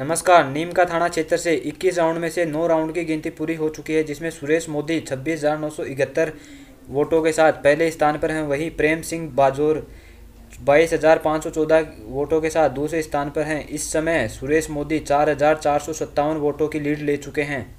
नमस्कार नीम का थाना क्षेत्र से 21 राउंड में से 9 राउंड की गिनती पूरी हो चुकी है जिसमें सुरेश मोदी छब्बीस वोटों के साथ पहले स्थान पर हैं वहीं प्रेम सिंह बाजोर बाईस हज़ार पाँच सौ चौदह वोटों के साथ दूसरे स्थान पर हैं इस समय सुरेश मोदी चार हज़ार चार सौ सत्तावन वोटों की लीड ले चुके हैं